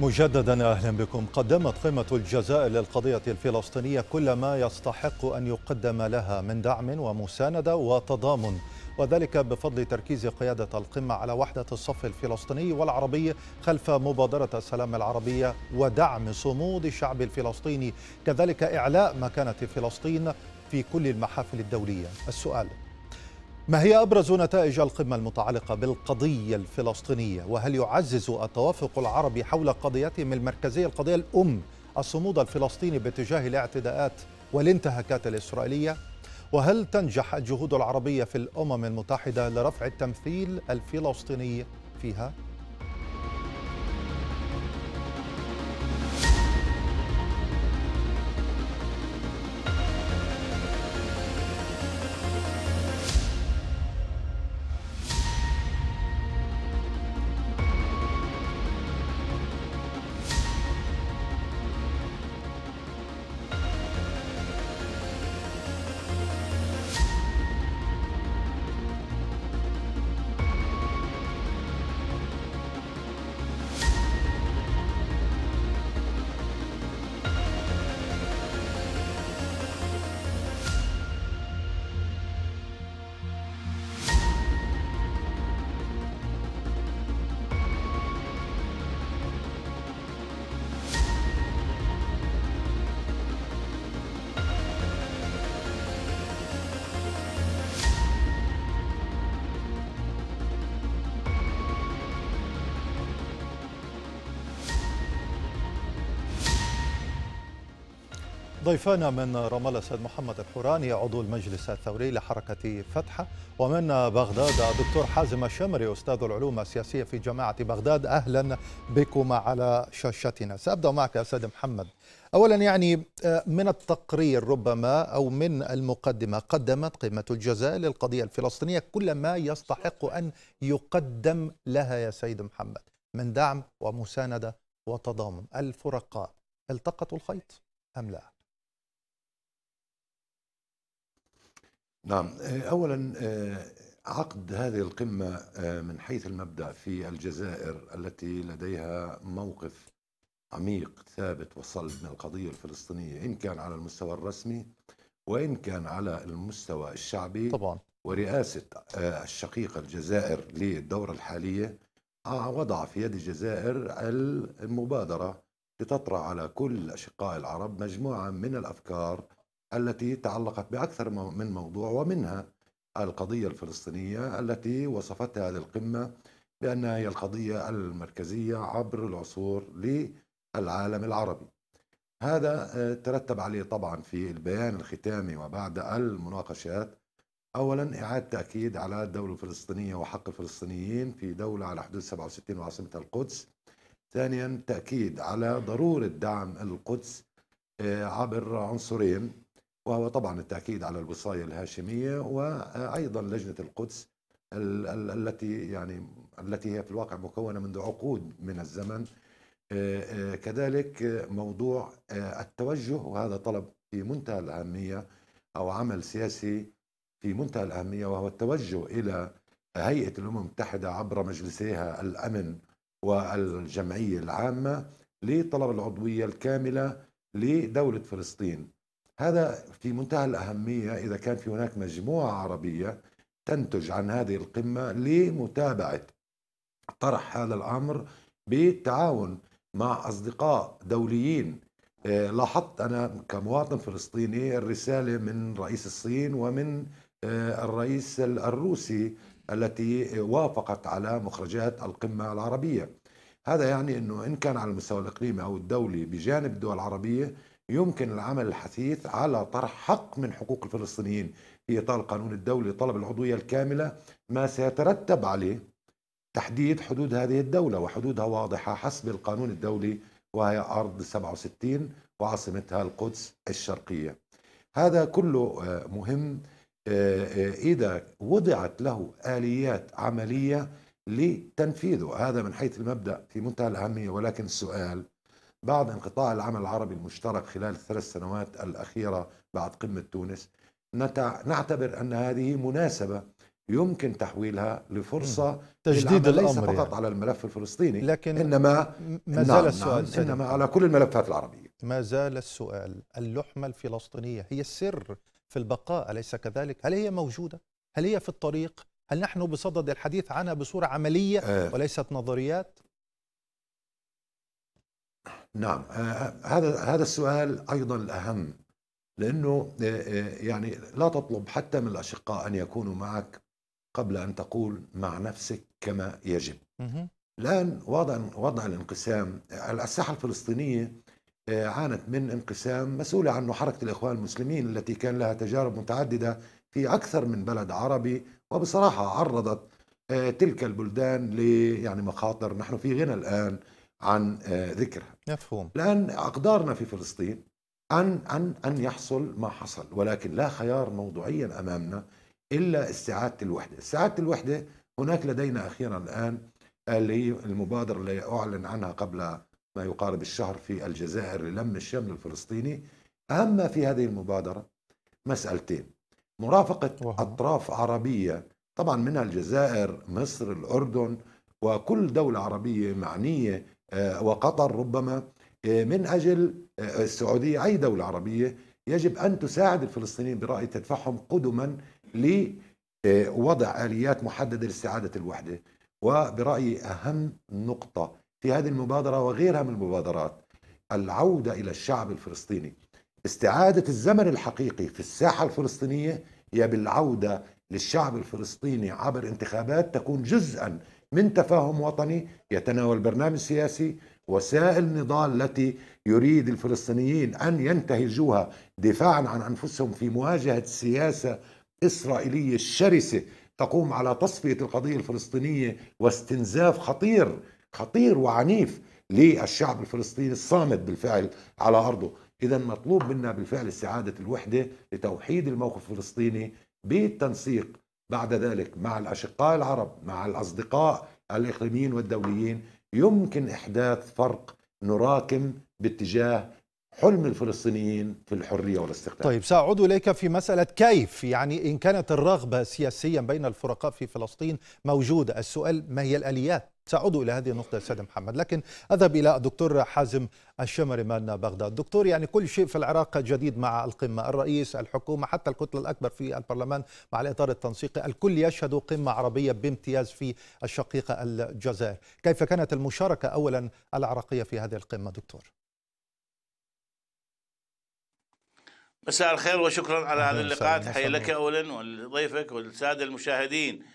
مجددا اهلا بكم قدمت قمه الجزائر للقضيه الفلسطينيه كل ما يستحق ان يقدم لها من دعم ومسانده وتضامن وذلك بفضل تركيز قياده القمه على وحده الصف الفلسطيني والعربي خلف مبادره السلام العربيه ودعم صمود الشعب الفلسطيني كذلك اعلاء مكانه فلسطين في كل المحافل الدوليه السؤال ما هي أبرز نتائج القمة المتعلقة بالقضية الفلسطينية وهل يعزز التوافق العربي حول قضيتهم المركزية القضية الأم الصمود الفلسطيني باتجاه الاعتداءات والانتهاكات الإسرائيلية وهل تنجح الجهود العربية في الأمم المتحدة لرفع التمثيل الفلسطيني فيها؟ ضيفانا من رام السيد محمد الحوراني عضو المجلس الثوري لحركة فتحة ومن بغداد دكتور حازم الشمري أستاذ العلوم السياسية في جامعة بغداد أهلا بكما على شاشتنا سأبدأ معك أستاذ محمد أولا يعني آه، من التقرير ربما أو من المقدمة قدمت قيمة الجزاء للقضية الفلسطينية كل ما يستحق أن يقدم لها يا سيد محمد من دعم ومساندة وتضامن الفرقاء التقطوا الخيط أم لا؟ نعم آه، اولا آه، عقد هذه القمه آه، من حيث المبدا في الجزائر التي لديها موقف عميق ثابت وصلب من القضيه الفلسطينيه ان كان على المستوى الرسمي وان كان على المستوى الشعبي طبعا ورئاسه الشقيقه الجزائر للدوره الحاليه وضع في يد الجزائر المبادره لتطرح على كل اشقاء العرب مجموعه من الافكار التي تعلقت باكثر من موضوع ومنها القضيه الفلسطينيه التي وصفتها هذه القمه بانها هي القضيه المركزيه عبر العصور للعالم العربي. هذا آه، ترتب عليه طبعا في البيان الختامي وبعد المناقشات اولا اعاده تاكيد على الدوله الفلسطينيه وحق الفلسطينيين في دوله على حدود 67 وعاصمتها القدس. ثانيا تاكيد على ضروره دعم القدس آه، عبر عنصرين وهو طبعا التأكيد على الوصاية الهاشمية وأيضا لجنة القدس التي يعني التي هي في الواقع مكونة منذ عقود من الزمن آه، آه، كذلك موضوع آه، التوجه وهذا طلب في منتهى الأهمية أو عمل سياسي في منتهى الأهمية وهو التوجه إلى هيئة الأمم المتحدة عبر مجلسيها الأمن والجمعية العامة لطلب العضوية الكاملة لدولة فلسطين هذا في منتهى الأهمية إذا كان في هناك مجموعة عربية تنتج عن هذه القمة لمتابعة طرح هذا الأمر بالتعاون مع أصدقاء دوليين آه، لاحظت أنا كمواطن فلسطيني الرسالة من رئيس الصين ومن آه، الرئيس الروسي التي وافقت على مخرجات القمة العربية هذا يعني أنه إن كان على المستوى الإقليمي أو الدولي بجانب الدول العربية يمكن العمل الحثيث على طرح حق من حقوق الفلسطينيين في إطار القانون الدولي طلب العضوية الكاملة ما سيترتب عليه تحديد حدود هذه الدولة وحدودها واضحة حسب القانون الدولي وهي أرض 67 وعاصمتها القدس الشرقية هذا كله آه، مهم آه، آه، إذا وضعت له آليات عملية لتنفيذه هذا من حيث المبدأ في منتهى الأهمية ولكن السؤال بعد انقطاع العمل العربي المشترك خلال الثلاث سنوات الأخيرة بعد قمة تونس نعتبر أن هذه مناسبة يمكن تحويلها لفرصة تجديد الأمر ليس فقط يعني. على الملف الفلسطيني لكن إنما ما نعم، زال نعم السؤال نعم إنما على كل الملفات العربية ما زال السؤال اللحمة الفلسطينية هي السر في البقاء أليس كذلك؟ هل هي موجودة؟ هل هي في الطريق؟ هل نحن بصدد الحديث عنها بصورة عملية آه. وليست نظريات؟ نعم آه، آه، هذا هذا السؤال ايضا الاهم لانه آه، يعني لا تطلب حتى من الاشقاء ان يكونوا معك قبل ان تقول مع نفسك كما يجب. الان وضع وضع الانقسام الساحه الفلسطينيه عانت من انقسام مسؤوله عنه حركه الاخوان المسلمين التي كان لها تجارب متعدده في اكثر من بلد عربي وبصراحه عرضت تلك البلدان ل يعني مخاطر نحن في غنى الان عن آه، ذكرها مفهوم لأن أقدارنا في فلسطين أن, أن, أن يحصل ما حصل ولكن لا خيار موضوعيا أمامنا إلا استعادة الوحدة استعادة الوحدة هناك لدينا أخيرا الآن المبادرة اللي أعلن عنها قبل ما يقارب الشهر في الجزائر للم الشمل الفلسطيني أهم ما في هذه المبادرة مسألتين مرافقة وهم. أطراف عربية طبعا منها الجزائر مصر الأردن وكل دولة عربية معنية آه، وقطر ربما آه، من أجل آه، السعودية أي دولة عربية يجب أن تساعد الفلسطينيين برأي تدفعهم قدما لوضع آليات محددة لاستعادة الوحدة وبرأيي أهم نقطة في هذه المبادرة وغيرها من المبادرات العودة إلى الشعب الفلسطيني استعادة الزمن الحقيقي في الساحة الفلسطينية هي بالعودة للشعب الفلسطيني عبر انتخابات تكون جزءا من تفاهم وطني يتناول برنامج سياسي وسائل النضال التي يريد الفلسطينيين ان ينتهجوها دفاعا عن انفسهم في مواجهه سياسه اسرائيليه شرسه تقوم على تصفيه القضيه الفلسطينيه واستنزاف خطير خطير وعنيف للشعب الفلسطيني الصامد بالفعل على ارضه، اذا مطلوب منا بالفعل استعاده الوحده لتوحيد الموقف الفلسطيني بالتنسيق بعد ذلك مع الأشقاء العرب مع الأصدقاء الإقليميين والدوليين يمكن إحداث فرق نراكم باتجاه حلم الفلسطينيين في الحريه والاستقلال. طيب ساعود اليك في مساله كيف يعني ان كانت الرغبه سياسيا بين الفرقاء في فلسطين موجوده، السؤال ما هي الاليات؟ سأعود إلى هذه النقطة سيد محمد لكن أذهب إلى الدكتور حازم الشمري من بغداد دكتور يعني كل شيء في العراق جديد مع القمة الرئيس الحكومة حتى الكتلة الأكبر في البرلمان مع الإطار التنسيقي الكل يشهد قمة عربية بامتياز في الشقيقة الجزائر كيف كانت المشاركة أولا العراقية في هذه القمة دكتور مساء الخير وشكرا على هذا اللقاء تحيه لك اولا ولضيفك والساده المشاهدين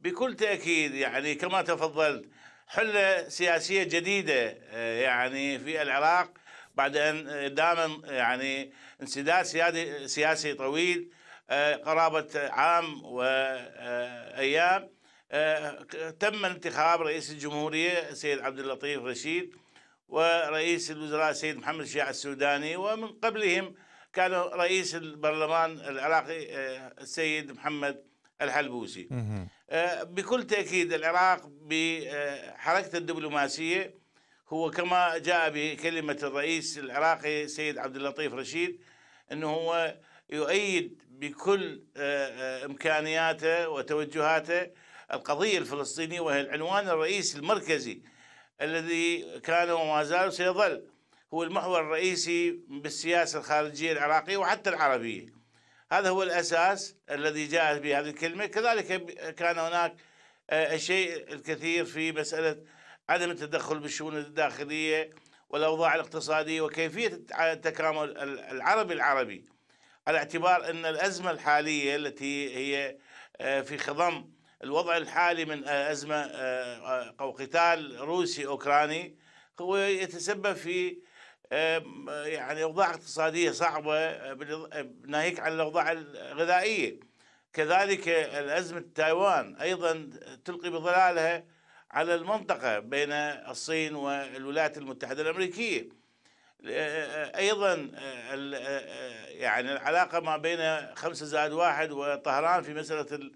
بكل تاكيد يعني كما تفضلت حله سياسيه جديده آه، يعني في العراق بعد ان دام يعني انسداد سياسي طويل آه، قرابه عام وايام آه، تم انتخاب رئيس الجمهوريه السيد عبد اللطيف رشيد ورئيس الوزراء السيد محمد الشيع السوداني ومن قبلهم كان رئيس البرلمان العراقي آه، السيد محمد الحلبوسي آه، بكل تأكيد العراق بحركة الدبلوماسية هو كما جاء بكلمة الرئيس العراقي سيد عبد اللطيف رشيد أنه هو يؤيد بكل آه، إمكانياته وتوجهاته القضية الفلسطينية وهي العنوان الرئيسي المركزي الذي كان وما زال سيظل هو المحور الرئيسي بالسياسة الخارجية العراقية وحتى العربية هذا هو الأساس الذي جاءت به هذه الكلمة كذلك كان هناك آه، الشيء الكثير في مسألة عدم التدخل بالشؤون الداخلية والأوضاع الاقتصادية وكيفية التكامل العربي العربي على اعتبار أن الأزمة الحالية التي هي آه، في خضم الوضع الحالي من آه، أزمة أو قتال روسي أوكراني هو يتسبب في يعني اوضاع اقتصاديه صعبه آه، آه، ناهيك عن الاوضاع الغذائيه كذلك الازمه تايوان ايضا تلقي بظلالها على المنطقه بين الصين والولايات المتحده الامريكيه آه، ايضا يعني العلاقه ما بين خمسه زائد واحد وطهران في مساله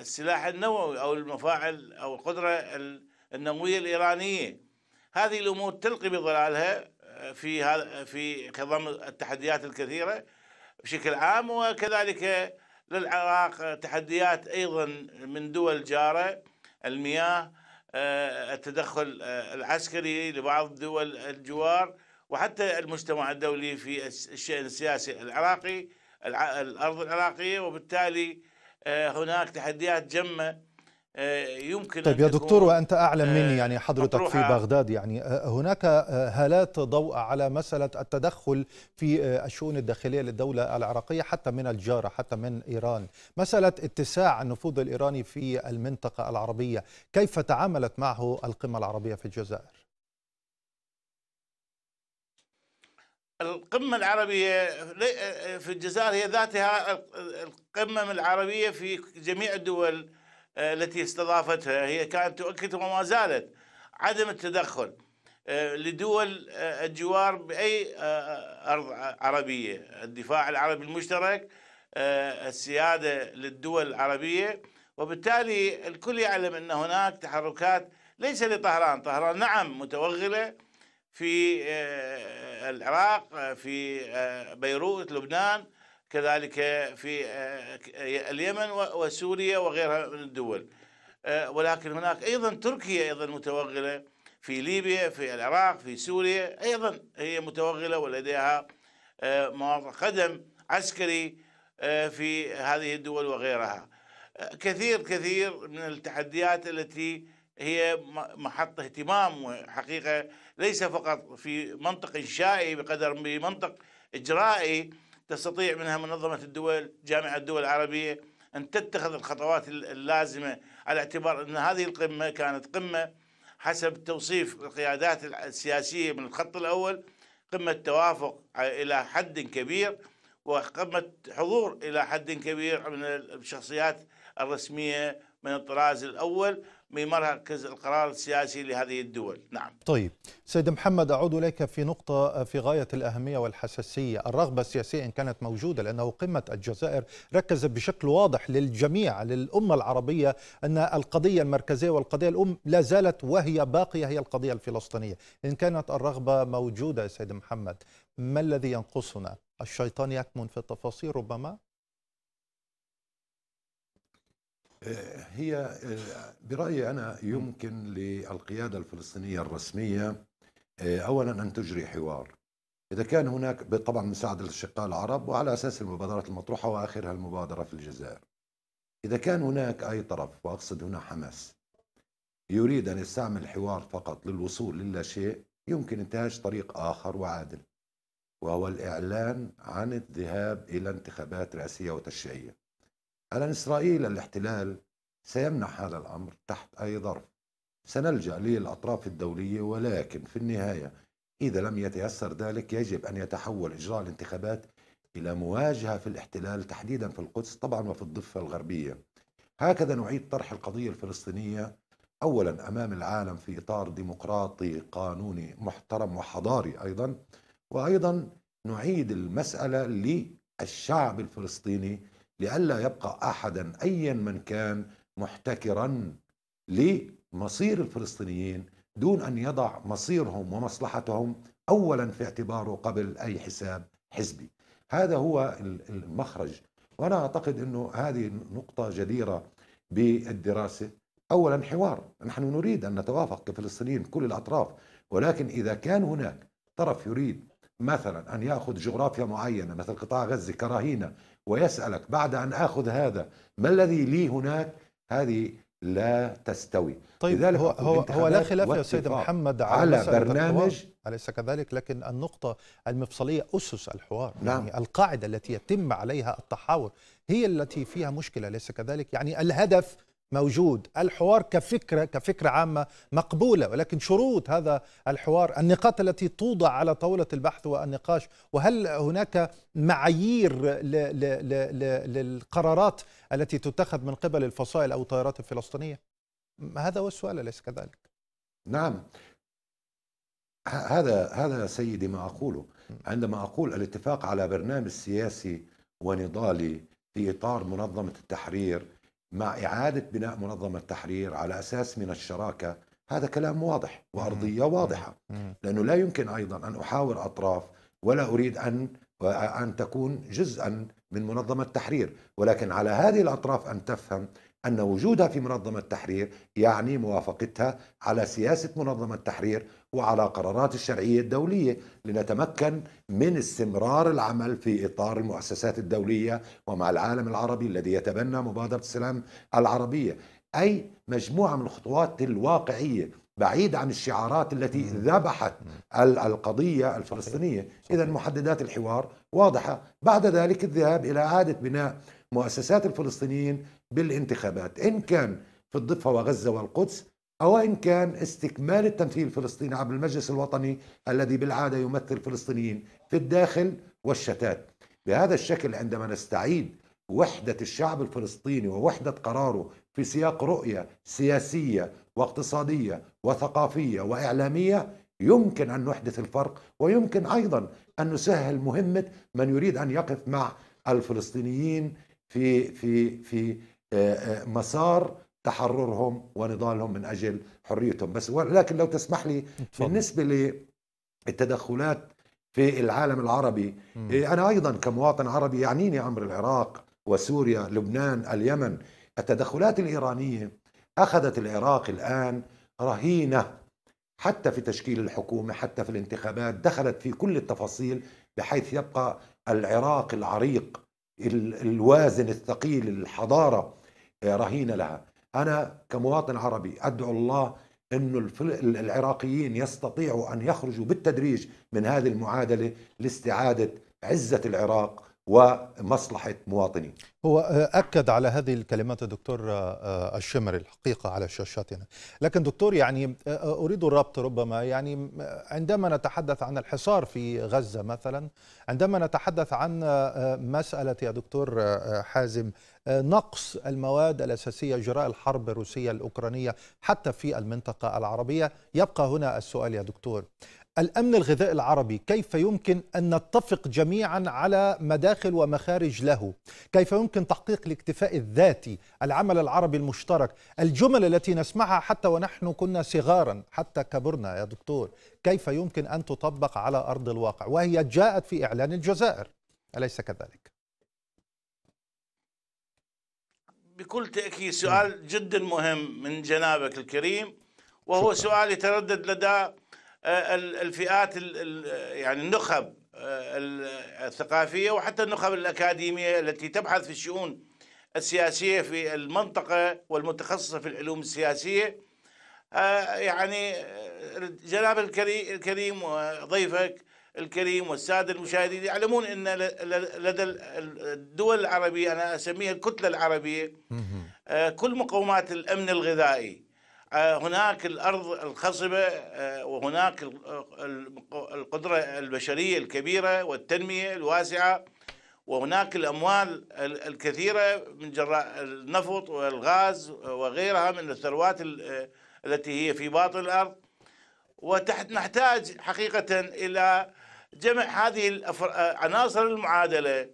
السلاح النووي او المفاعل او القدره النوويه الايرانيه هذه الامور تلقي بظلالها آه، في هذا آه، في خضم التحديات الكثيره بشكل عام وكذلك للعراق تحديات ايضا من دول جاره المياه آه، التدخل العسكري لبعض دول الجوار وحتى المجتمع الدولي في الشأن السياسي العراقي الأرض العراقية وبالتالي هناك تحديات جمة آه، يمكن طيب يا دكتور وانت اعلم مني آه، يعني حضرتك في بغداد يعني آه، هناك هالات ضوء على مساله التدخل في الشؤون الداخليه للدوله العراقيه حتى من الجاره حتى من ايران، مساله اتساع النفوذ الايراني في المنطقه العربيه، كيف تعاملت معه القمه العربيه في الجزائر؟ القمة العربية في الجزائر هي ذاتها القمة العربية في جميع الدول آه، التي استضافتها هي كانت تؤكد وما زالت عدم التدخل آه، لدول آه، الجوار باي ارض عربيه، الدفاع العربي المشترك، السياده للدول العربيه، وبالتالي الكل يعلم ان هناك تحركات ليس لطهران، طهران نعم متوغله في العراق، في بيروت، لبنان، كذلك في آه، اليمن وسوريا وغيرها من الدول آه، ولكن هناك ايضا تركيا ايضا متوغله في ليبيا في العراق في سوريا ايضا هي متوغله ولديها آه، قدم عسكري في هذه الدول وغيرها كثير كثير من التحديات التي هي محط اهتمام وحقيقه ليس فقط في منطق انشائي بقدر بمنطق اجرائي تستطيع منها منظمة الدول جامعة الدول العربية أن تتخذ الخطوات اللازمة على اعتبار أن هذه القمة كانت قمة حسب توصيف القيادات السياسية من الخط الأول قمة توافق إلى حد كبير وقمة حضور إلى حد كبير من الشخصيات الرسمية من الطراز الأول من القرار السياسي لهذه الدول نعم طيب سيد محمد أعود إليك في نقطة في غاية الأهمية والحساسية الرغبة السياسية إن كانت موجودة لأنه قمة الجزائر ركزت بشكل واضح للجميع للأمة العربية أن القضية المركزية والقضية الأم لا زالت وهي باقية هي القضية الفلسطينية إن كانت الرغبة موجودة يا سيد محمد ما الذي ينقصنا الشيطان يكمن في التفاصيل ربما هي آه، برأيي أنا يمكن للقيادة الفلسطينية الرسمية آه، أولا أن تجري حوار إذا كان هناك طبعا مساعدة للشقاء العرب وعلى أساس المبادرات المطروحة وآخرها المبادرة في الجزائر إذا كان هناك أي طرف وأقصد هنا حماس يريد أن يستعمل الحوار فقط للوصول للا شيء يمكن إنتاج طريق آخر وعادل وهو الإعلان عن الذهاب إلى انتخابات رئاسية وتشريعية الآن إسرائيل الاحتلال سيمنح هذا الأمر تحت أي ظرف سنلجأ للأطراف الدولية ولكن في النهاية إذا لم يتيسر ذلك يجب أن يتحول إجراء الانتخابات إلى مواجهة في الاحتلال تحديدا في القدس طبعا وفي الضفة الغربية هكذا نعيد طرح القضية الفلسطينية أولا أمام العالم في إطار ديمقراطي قانوني محترم وحضاري أيضا وأيضا نعيد المسألة للشعب الفلسطيني لئلا يبقى احدا ايا من كان محتكرا لمصير الفلسطينيين دون ان يضع مصيرهم ومصلحتهم اولا في اعتباره قبل اي حساب حزبي. هذا هو المخرج وانا اعتقد انه هذه نقطه جديره بالدراسه. اولا حوار، نحن نريد ان نتوافق كفلسطينيين كل الاطراف ولكن اذا كان هناك طرف يريد مثلا أن يأخذ جغرافيا معينة مثل قطاع غزة كرهينة ويسألك بعد أن آخذ هذا ما الذي لي هناك هذه لا تستوي طيب لذلك هو هو, هو لا خلاف يا سيد محمد على, على برنامج أليس كذلك لكن النقطة المفصلية أسس الحوار نعم. يعني القاعدة التي يتم عليها التحاور هي التي فيها مشكلة أليس كذلك يعني الهدف موجود الحوار كفكرة كفكرة عامة مقبولة ولكن شروط هذا الحوار النقاط التي توضع على طاولة البحث والنقاش وهل هناك معايير للقرارات التي تتخذ من قبل الفصائل أو الطائرات الفلسطينية هذا هو السؤال أليس كذلك نعم هذا هذا سيدي ما أقوله عندما أقول الاتفاق على برنامج سياسي ونضالي في إطار منظمة التحرير مع إعادة بناء منظمة التحرير على أساس من الشراكة هذا كلام واضح وأرضية واضحة لأنه لا يمكن أيضا أن أحاور أطراف ولا أريد أن أن تكون جزءا من منظمة التحرير ولكن على هذه الأطراف أن تفهم أن وجودها في منظمة التحرير يعني موافقتها على سياسة منظمة التحرير وعلى قرارات الشرعية الدولية لنتمكن من استمرار العمل في إطار المؤسسات الدولية ومع العالم العربي الذي يتبنى مبادرة السلام العربية أي مجموعة من الخطوات الواقعية بعيد عن الشعارات التي ذبحت القضية الفلسطينية إذا محددات الحوار واضحة بعد ذلك الذهاب إلى إعادة بناء مؤسسات الفلسطينيين بالانتخابات إن كان في الضفة وغزة والقدس أو إن كان استكمال التمثيل الفلسطيني عبر المجلس الوطني الذي بالعادة يمثل الفلسطينيين في الداخل والشتات بهذا الشكل عندما نستعيد وحدة الشعب الفلسطيني ووحدة قراره في سياق رؤية سياسية واقتصادية وثقافية وإعلامية يمكن أن نحدث الفرق ويمكن أيضا أن نسهل مهمة من يريد أن يقف مع الفلسطينيين في في في آه، آه، مسار تحررهم ونضالهم من اجل حريتهم بس ولكن لو تسمح لي اتفضل. بالنسبه للتدخلات في العالم العربي م. آه، انا ايضا كمواطن عربي يعنيني امر العراق وسوريا لبنان اليمن التدخلات الايرانيه اخذت العراق الان رهينه حتى في تشكيل الحكومه حتى في الانتخابات دخلت في كل التفاصيل بحيث يبقى العراق العريق الوازن الثقيل الحضارة آه، رهينة لها أنا كمواطن عربي أدعو الله أن العراقيين يستطيعوا أن يخرجوا بالتدريج من هذه المعادلة لاستعادة عزة العراق ومصلحة مواطنين هو آه، أكد على هذه الكلمات الدكتور آه، آه، الشمر الحقيقة على شاشتنا لكن دكتور يعني أريد الربط ربما يعني عندما نتحدث عن الحصار في غزة مثلا عندما نتحدث عن مسألة يا دكتور حازم نقص المواد الأساسية جراء الحرب الروسية الأوكرانية حتى في المنطقة العربية يبقى هنا السؤال يا دكتور الأمن الغذائي العربي كيف يمكن أن نتفق جميعا على مداخل ومخارج له كيف يمكن تحقيق الاكتفاء الذاتي العمل العربي المشترك الجمل التي نسمعها حتى ونحن كنا صغارا حتى كبرنا يا دكتور كيف يمكن أن تطبق على أرض الواقع وهي جاءت في إعلان الجزائر أليس كذلك؟ بكل تأكيد سؤال نعم. جدا مهم من جنابك الكريم وهو شكرا. سؤال يتردد لدى آه، الفئات يعني النخب آه، الثقافيه وحتى النخب الاكاديميه التي تبحث في الشؤون السياسيه في المنطقه والمتخصصه في العلوم السياسيه آه، يعني جناب الكريم وضيفك الكريم والساده المشاهدين يعلمون ان لدى الدول العربيه انا اسميها الكتله العربيه كل مقومات الامن الغذائي آه، هناك الارض الخصبه آه، وهناك آه، القدره البشريه الكبيره والتنميه الواسعه وهناك الاموال الكثيره من جراء النفط والغاز وغيرها من الثروات التي هي في باطن الارض وتحت نحتاج حقيقه الى جمع هذه عناصر المعادله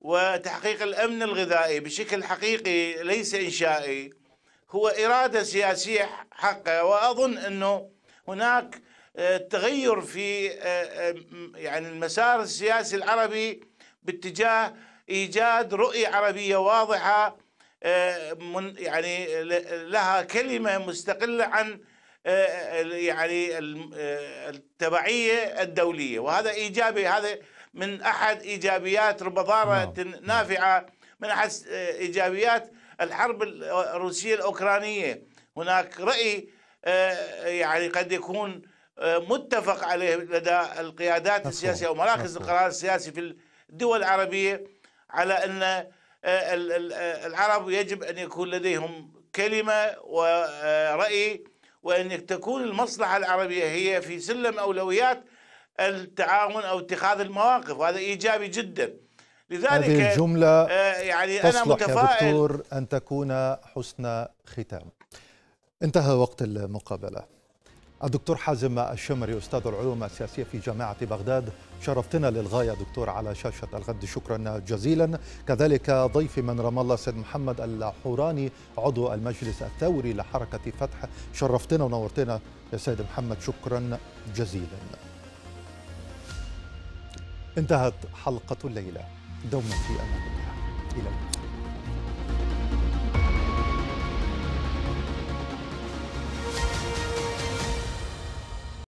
وتحقيق الامن الغذائي بشكل حقيقي ليس انشائي هو إرادة سياسية حقه وأظن أنه هناك آه، تغير في آه، آه، يعني المسار السياسي العربي باتجاه إيجاد رؤية عربية واضحة يعني لها كلمة مستقلة عن يعني التبعية الدولية وهذا إيجابي هذا من أحد إيجابيات ربما نعم. نافعة من أحد إيجابيات الحرب الروسيه الاوكرانيه هناك راي آه، يعني قد يكون آه، متفق عليه لدى القيادات السياسيه او مراكز القرار السياسي في الدول العربيه على ان آه، العرب يجب ان يكون لديهم كلمه وراي وان تكون المصلحه العربيه هي في سلم اولويات التعاون او اتخاذ المواقف وهذا ايجابي جدا. لذلك هذه الجملة آه، يعني أنا متفائل يا دكتور أن تكون حسن ختام انتهى وقت المقابلة الدكتور حازم الشمري أستاذ العلوم السياسية في جامعة بغداد شرفتنا للغاية دكتور على شاشة الغد شكرا جزيلا كذلك ضيفي من رام الله سيد محمد الحوراني عضو المجلس الثوري لحركة فتح شرفتنا ونورتنا يا سيد محمد شكرا جزيلا انتهت حلقة الليلة دوما في أمان الله إلى اللقاء